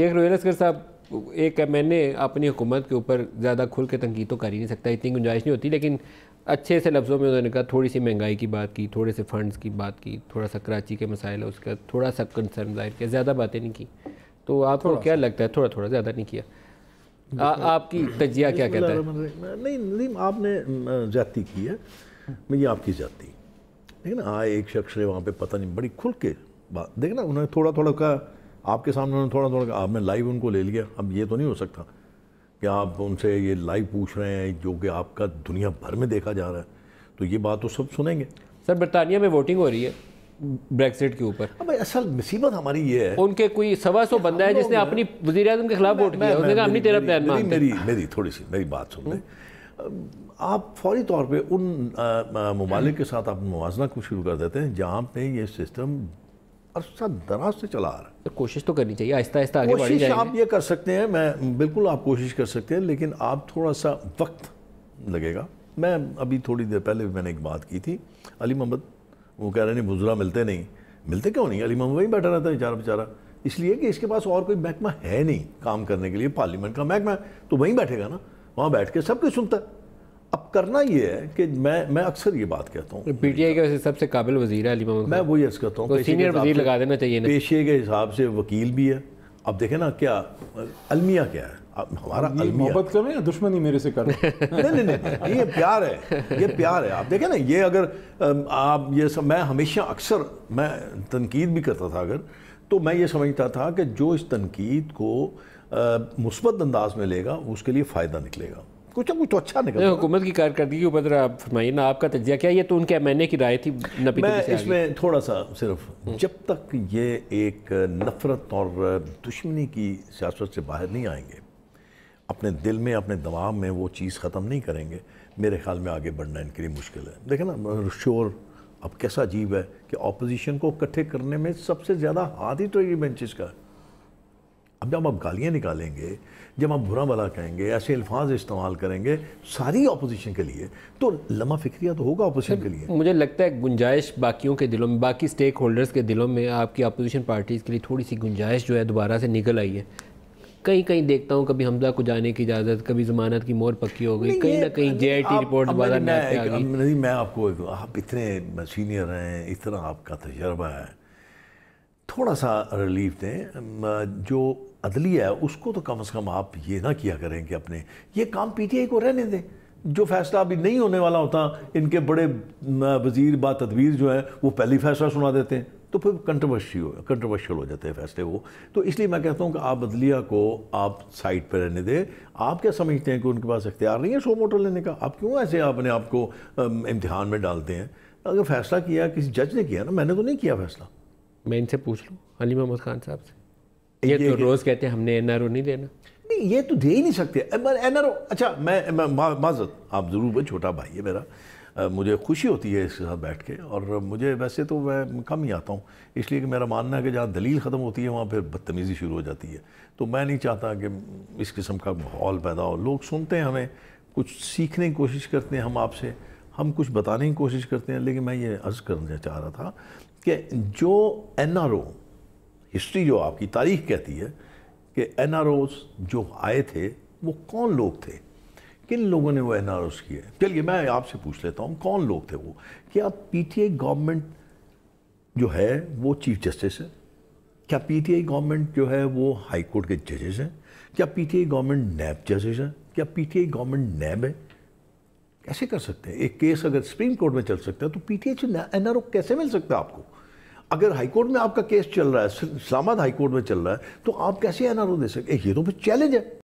شیخ royal Oscar صاحب ایک میں نے اپنی حکومت کے اوپر زیادہ کھل کے تنقید تو کر ہی نہیں سکتا اتنی گنجائش نہیں ہوتی لیکن اچھے سے لفظوں میں انہوں نے کہا تھوڑی سی مہنگائی کی بات کی تھوڑے سے فنڈز کی بات کی تھوڑا سا کراچی کے مسائل اس کا تھوڑا سا کنسرن ظاہر کیا زیادہ باتیں نہیں کی تو آپ کو کیا لگتا ہے تھوڑا تھوڑا زیادہ نہیں کیا آپ کی تجیہ کیا کہتا ہے نہیں نظیم آپ نے زیادتی کی ہے میں آپ کی زیادتی لیکن آئے ہاں ایک شخص نے وہاں پہ پتہ نہیں بڑی کھل کے بات دیکھنا انہوں نے تھوڑا تھوڑا کہا آپ کے سامنے تھوڑا تھوڑا آپ نے لائیو ان کو لے لیا اب یہ تو نہیں ہو سکتا کہ آپ ان سے یہ لائیو پوچھ رہے ہیں جو کہ آپ کا دنیا بھر میں دیکھا جا رہا ہے تو یہ بات تو سب سنیں گے سر برطانیہ میں ووٹنگ ہو رہی ہے بریکسٹ کے اوپر اب اصل مصیبت ہماری یہ ہے ان کے کوئی سوا سو بندہ ہے جس نے اپنی وزیر اعظم کے خلاف ووٹ کیا میری تھوڑی سی میری بات سن لیں آپ فوری طور پہ ان ممالک کے ساتھ آپ موازنہ کو شروع کر دیتے ہیں جہاں پہ یہ سسٹم عرصہ دراز سے چلا رہا ہے کوشش تو کرنی چاہیے آہستہ آہستہ آگے کوشش آپ یہ کر سکتے ہیں میں بالکل آپ کوشش کر سکتے ہیں لیکن آپ تھوڑا سا وقت لگے گا میں ابھی تھوڑی دیر پہلے میں نے ایک بات کی تھی علی محمد وہ کہہ رہے ہیں مذرا ملتے نہیں ملتے کیوں نہیں علی محمد وہیں بیٹھا رہتا ہے بیچارہ بیچارہ اس لیے کہ اس کے پاس اور کوئی محکمہ ہے نہیں کام کرنے کے لیے پارلیمنٹ کا محکمہ ہے تو وہیں بیٹھے گا نا وہاں بیٹھ کے سب کچھ سنتا ہے اب کرنا یہ ہے کہ میں میں اکثر یہ بات کہتا ہوں پی ٹی سب سے قابل وزیر ہے علی محمد میں وہ عرض کرتا ہوں سینئر وزیر لگا دینا چاہیے پیشے کے حساب سے وکیل بھی ہے اب دیکھیں نا کیا المیہ کیا ہے ہمارا محبت کریں یا دشمنی میرے سے کر رہے ہیں نہیں نہیں نہیں یہ پیار ہے یہ پیار ہے آپ دیکھیں نا یہ اگر آپ یہ سب میں ہمیشہ اکثر میں تنقید بھی کرتا تھا اگر تو میں یہ سمجھتا تھا کہ جو اس تنقید کو مثبت انداز میں لے گا اس کے لیے فائدہ نکلے گا کچھ اب تو اچھا نہیں حکومت کی کارکردگی اوپر ذرا آپ نا آپ کا تجزیہ کیا یہ تو ان کے ایم این اے کی رائے تھی میں اس میں تھوڑا سا صرف جب تک یہ ایک نفرت اور دشمنی کی سیاست سے باہر نہیں آئیں گے اپنے دل میں اپنے دباؤ میں وہ چیز ختم نہیں کریں گے میرے خیال میں آگے بڑھنا ان کے لیے مشکل ہے دیکھیں نا شور اب کیسا عجیب ہے کہ اپوزیشن کو اکٹھے کرنے میں سب سے زیادہ ہاتھ ہی تو یہ بینچز کا ہے اب جب ہم آپ گالیاں نکالیں گے جب آپ برا بلا کہیں گے ایسے الفاظ استعمال کریں گے ساری اپوزیشن کے لیے تو لمحہ فکریہ تو ہوگا اپوزیشن کے لیے مجھے لگتا ہے گنجائش باقیوں کے دلوں میں باقی سٹیک ہولڈرز کے دلوں میں آپ کی اپوزیشن پارٹیز کے لیے تھوڑی سی گنجائش جو ہے دوبارہ سے نکل آئی ہے کہیں کہیں دیکھتا ہوں کبھی حمزہ کو جانے کی اجازت کبھی ضمانت کی مور پکی ہو گئی کہیں نہ کہیں جے ٹیم نہیں میں آپ کو آپ اتنے سینئر ہیں اتنا آپ کا تجربہ ہے تھوڑا سا ریلیف دیں جو عدلیہ ہے اس کو تو کم از کم آپ یہ نہ کیا کریں کہ اپنے یہ کام پی ٹی آئی کو رہنے دیں جو فیصلہ ابھی نہیں ہونے والا ہوتا ان کے بڑے وزیر با تدبیر جو ہیں وہ پہلی فیصلہ سنا دیتے ہیں تو پھر کنٹرورشی ہو کنٹرویشیل ہو جاتے ہیں فیصلے وہ تو اس لیے میں کہتا ہوں کہ آپ عدلیہ کو آپ سائٹ پہ رہنے دیں آپ کیا سمجھتے ہیں کہ ان کے پاس اختیار نہیں ہے سو موٹر لینے کا آپ کیوں ایسے اپنے آپ کو امتحان میں ڈالتے ہیں اگر فیصلہ کیا کسی جج نے کیا نا میں نے تو نہیں کیا فیصلہ میں ان سے پوچھ لوں علی محمد خان صاحب سے یہ تو روز کہتے ہیں ہم نے این آر او نہیں دینا نہیں یہ تو دے ہی نہیں سکتے این آر او اچھا میں معذرت آپ ضرور چھوٹا بھائی ہے میرا مجھے خوشی ہوتی ہے اس کے ساتھ بیٹھ کے اور مجھے ویسے تو میں کم ہی آتا ہوں اس لیے کہ میرا ماننا ہے کہ جہاں دلیل ختم ہوتی ہے وہاں پھر بدتمیزی شروع ہو جاتی ہے تو میں نہیں چاہتا کہ اس قسم کا ماحول پیدا ہو لوگ سنتے ہیں ہمیں کچھ سیکھنے کی کوشش کرتے ہیں ہم آپ سے ہم کچھ بتانے کی کوشش کرتے ہیں لیکن میں یہ عرض کرنا چاہ رہا تھا کہ جو این آر او ہسٹری جو آپ کی تاریخ کہتی ہے کہ این آر اوز جو آئے تھے وہ کون لوگ تھے کن لوگوں نے وہ این آر اوز کیے چلیے میں آپ سے پوچھ لیتا ہوں کون لوگ تھے وہ کیا پی ٹی آئی گورنمنٹ جو ہے وہ چیف جسٹس ہے کیا پی ٹی آئی گورنمنٹ جو ہے وہ ہائی کورٹ کے ججز ہیں کیا P T I government NAB ججز ہیں کیا P T I government NAB ہے کیسے کر سکتے ہیں ایک کیس اگر سپریم کورٹ میں چل سکتا ہے تو P T I N R O کیسے مل سکتا ہے آپ کو اگر ہائی کورٹ میں آپ کا کیس چل رہا ہے اسلام آباد ہائی کورٹ میں چل رہا ہے تو آپ کیسے این آر او دے سکتے یہ تو پھر چیلنج ہے